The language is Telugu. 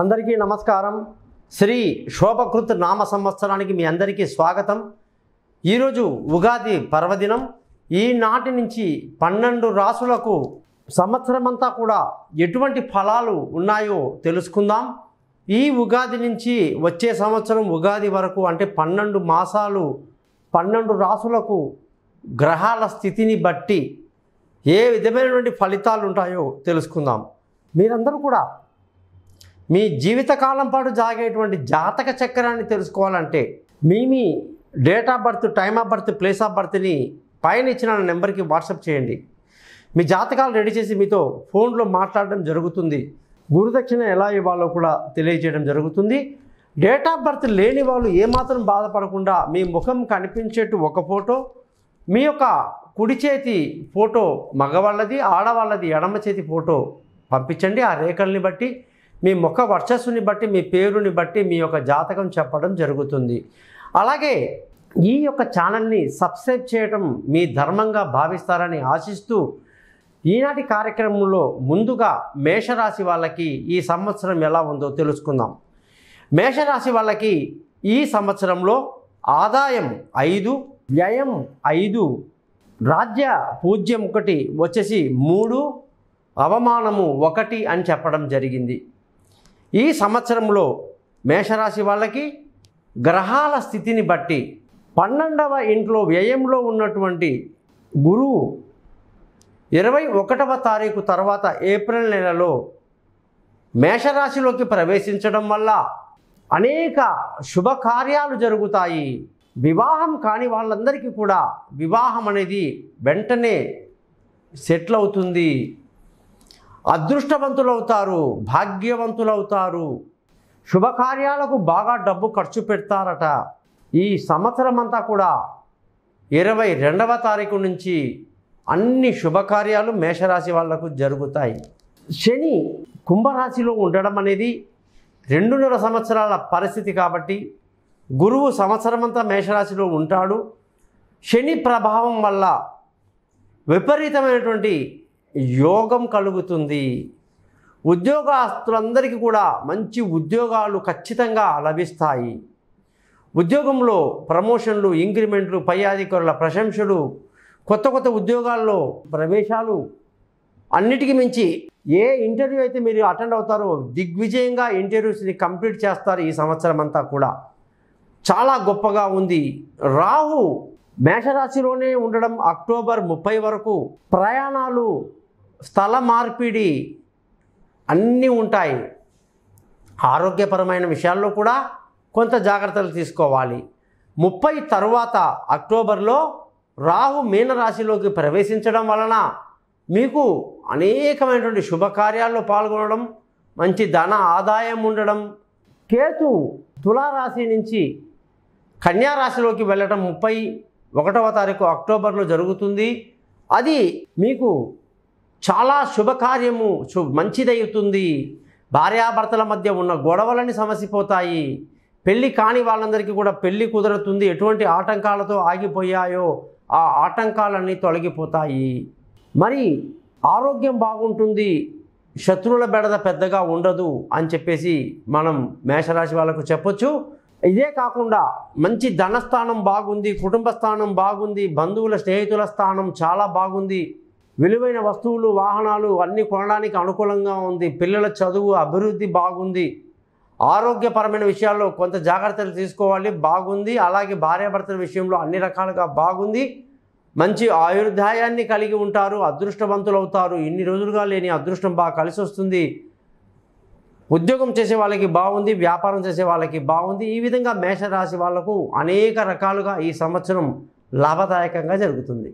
అందరికీ నమస్కారం శ్రీ శోభకృత్ నామ సంవత్సరానికి మీ అందరికీ స్వాగతం ఈరోజు ఉగాది పర్వదినం ఈనాటి నుంచి పన్నెండు రాసులకు సంవత్సరమంతా కూడా ఎటువంటి ఫలాలు ఉన్నాయో తెలుసుకుందాం ఈ ఉగాది నుంచి వచ్చే సంవత్సరం ఉగాది వరకు అంటే పన్నెండు మాసాలు పన్నెండు రాసులకు గ్రహాల స్థితిని బట్టి ఏ విధమైనటువంటి ఫలితాలు ఉంటాయో తెలుసుకుందాం మీరందరూ కూడా మీ జీవితకాలం పాటు జాగేటువంటి జాతక చక్రాన్ని తెలుసుకోవాలంటే మీ మీ date of birth time of birth place of బర్త్ని పైన ఇచ్చిన నెంబర్కి వాట్సాప్ చేయండి మీ జాతకాలు రెడీ చేసి మీతో ఫోన్లో మాట్లాడడం జరుగుతుంది గురుదక్షిణ ఎలా ఇవ్వాలో కూడా తెలియజేయడం జరుగుతుంది డేట్ ఆఫ్ బర్త్ లేని వాళ్ళు ఏమాత్రం బాధపడకుండా మీ ముఖం కనిపించేట్టు ఒక ఫోటో మీ యొక్క కుడి చేతి ఫోటో మగవాళ్ళది ఆడవాళ్ళది ఎడమ చేతి ఫోటో పంపించండి ఆ రేఖల్ని బట్టి మీ ముఖ వర్చస్సుని బట్టి మీ పేరుని బట్టి మీ యొక్క జాతకం చెప్పడం జరుగుతుంది అలాగే ఈ యొక్క ఛానల్ని సబ్స్క్రైబ్ చేయటం మీ ధర్మంగా భావిస్తారని ఆశిస్తూ ఈనాటి కార్యక్రమంలో ముందుగా మేషరాశి వాళ్ళకి ఈ సంవత్సరం ఎలా ఉందో తెలుసుకుందాం మేషరాశి వాళ్ళకి ఈ సంవత్సరంలో ఆదాయం ఐదు వ్యయం ఐదు రాజ్య పూజ్యం ఒకటి వచ్చేసి మూడు అవమానము ఒకటి అని చెప్పడం జరిగింది ఈ సంవత్సరంలో మేషరాశి వాళ్ళకి గ్రహాల స్థితిని బట్టి పన్నెండవ ఇంట్లో వ్యయంలో ఉన్నటువంటి గురువు ఇరవై ఒకటవ తారీఖు తర్వాత ఏప్రిల్ నెలలో మేషరాశిలోకి ప్రవేశించడం వల్ల అనేక శుభకార్యాలు జరుగుతాయి వివాహం కాని వాళ్ళందరికీ కూడా వివాహం అనేది వెంటనే సెటిల్ అవుతుంది అదృష్టవంతులవుతారు భాగ్యవంతులవుతారు శుభకార్యాలకు బాగా డబ్బు ఖర్చు పెడతారట ఈ సంవత్సరం అంతా కూడా ఇరవై రెండవ తారీఖు నుంచి అన్ని శుభకార్యాలు మేషరాశి వాళ్లకు జరుగుతాయి శని కుంభరాశిలో ఉండడం అనేది రెండున్నర సంవత్సరాల పరిస్థితి కాబట్టి గురువు సంవత్సరమంతా మేషరాశిలో ఉంటాడు శని ప్రభావం వల్ల విపరీతమైనటువంటి యోగం కలుగుతుంది ఉద్యోగస్తులందరికీ కూడా మంచి ఉద్యోగాలు ఖచ్చితంగా లభిస్తాయి ఉద్యోగంలో ప్రమోషన్లు ఇంక్రిమెంట్లు పై అధికారుల ప్రశంసలు కొత్త కొత్త ఉద్యోగాల్లో ప్రవేశాలు అన్నిటికీ మించి ఏ ఇంటర్వ్యూ అయితే మీరు అటెండ్ అవుతారో దిగ్విజయంగా ఇంటర్వ్యూస్ని కంప్లీట్ చేస్తారు ఈ సంవత్సరం అంతా కూడా చాలా గొప్పగా ఉంది రాహు మేషరాశిలోనే ఉండడం అక్టోబర్ ముప్పై వరకు ప్రయాణాలు స్థల మార్పిడి అన్నీ ఉంటాయి ఆరోగ్యపరమైన విషయాల్లో కూడా కొంత జాగ్రత్తలు తీసుకోవాలి ముప్పై తరువాత అక్టోబర్లో రాహు మీనరాశిలోకి ప్రవేశించడం వలన మీకు అనేకమైనటువంటి శుభకార్యాల్లో పాల్గొనడం మంచి ధన ఆదాయం ఉండడం కేతు తులారాశి నుంచి కన్యారాశిలోకి వెళ్ళడం ముప్పై ఒకటవ తారీఖు అక్టోబర్లో జరుగుతుంది అది మీకు చాలా శుభకార్యము శు మంచిదవుతుంది భార్యాభర్తల మధ్య ఉన్న గొడవలని సమసిపోతాయి పెళ్ళి కాని వాళ్ళందరికీ కూడా పెళ్ళి కుదురుతుంది ఎటువంటి ఆటంకాలతో ఆగిపోయాయో ఆ ఆటంకాలన్నీ తొలగిపోతాయి మరి ఆరోగ్యం బాగుంటుంది శత్రువుల బెడద పెద్దగా ఉండదు అని చెప్పేసి మనం మేషరాశి వాళ్ళకు చెప్పొచ్చు ఇదే కాకుండా మంచి ధనస్థానం బాగుంది కుటుంబ స్థానం బాగుంది బంధువుల స్నేహితుల స్థానం చాలా బాగుంది విలువైన వస్తువులు వాహనాలు అన్నీ కొనడానికి అనుకూలంగా ఉంది పిల్లల చదువు అభివృద్ధి బాగుంది ఆరోగ్యపరమైన విషయాల్లో కొంత జాగ్రత్తలు తీసుకోవాలి బాగుంది అలాగే భార్యాభర్తల విషయంలో అన్ని రకాలుగా బాగుంది మంచి ఆయుర్దాయాన్ని కలిగి ఉంటారు అదృష్టవంతులు అవుతారు ఇన్ని రోజులుగా లేని అదృష్టం బాగా కలిసి వస్తుంది ఉద్యోగం చేసే వాళ్ళకి బాగుంది వ్యాపారం చేసే వాళ్ళకి బాగుంది ఈ విధంగా మేషరాశి వాళ్లకు అనేక రకాలుగా ఈ సంవత్సరం లాభదాయకంగా జరుగుతుంది